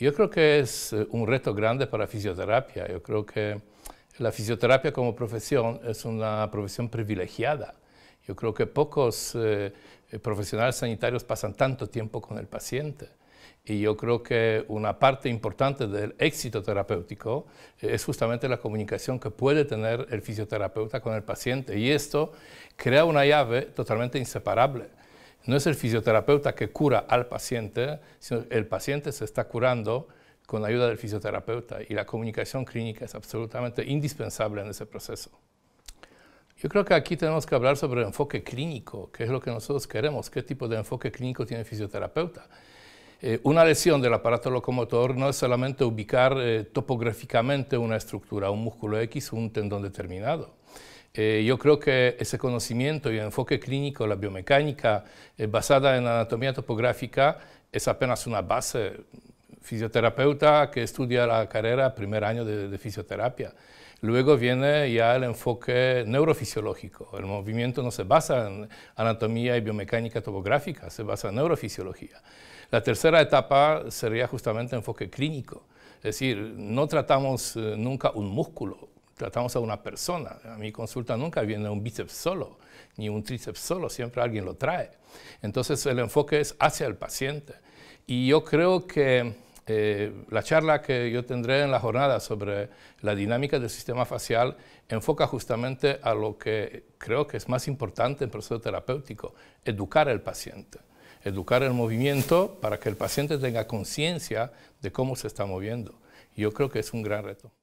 Yo creo que es eh, un reto grande para fisioterapia. Yo creo que la fisioterapia como profesión es una profesión privilegiada. Yo creo que pocos eh, profesionales sanitarios pasan tanto tiempo con el paciente. Y yo creo que una parte importante del éxito terapéutico eh, es justamente la comunicación que puede tener el fisioterapeuta con el paciente. Y esto crea una llave totalmente inseparable no es el fisioterapeuta que cura al paciente, sino el paciente se está curando con la ayuda del fisioterapeuta y la comunicación clínica es absolutamente indispensable en ese proceso. Yo creo que aquí tenemos que hablar sobre el enfoque clínico, que es lo que nosotros queremos, qué tipo de enfoque clínico tiene el fisioterapeuta. Eh, una lesión del aparato locomotor no es solamente ubicar eh, topográficamente una estructura, un músculo X, un tendón determinado. Eh, yo creo que ese conocimiento y el enfoque clínico, la biomecánica eh, basada en anatomía topográfica, es apenas una base. Fisioterapeuta que estudia la carrera, primer año de, de fisioterapia. Luego viene ya el enfoque neurofisiológico. El movimiento no se basa en anatomía y biomecánica topográfica, se basa en neurofisiología. La tercera etapa sería justamente enfoque clínico. Es decir, no tratamos eh, nunca un músculo, tratamos a una persona. A mi consulta nunca viene un bíceps solo, ni un tríceps solo, siempre alguien lo trae. Entonces el enfoque es hacia el paciente. Y yo creo que eh, la charla que yo tendré en la jornada sobre la dinámica del sistema facial enfoca justamente a lo que creo que es más importante en proceso terapéutico, educar al paciente educar el movimiento para que el paciente tenga conciencia de cómo se está moviendo. Yo creo que es un gran reto.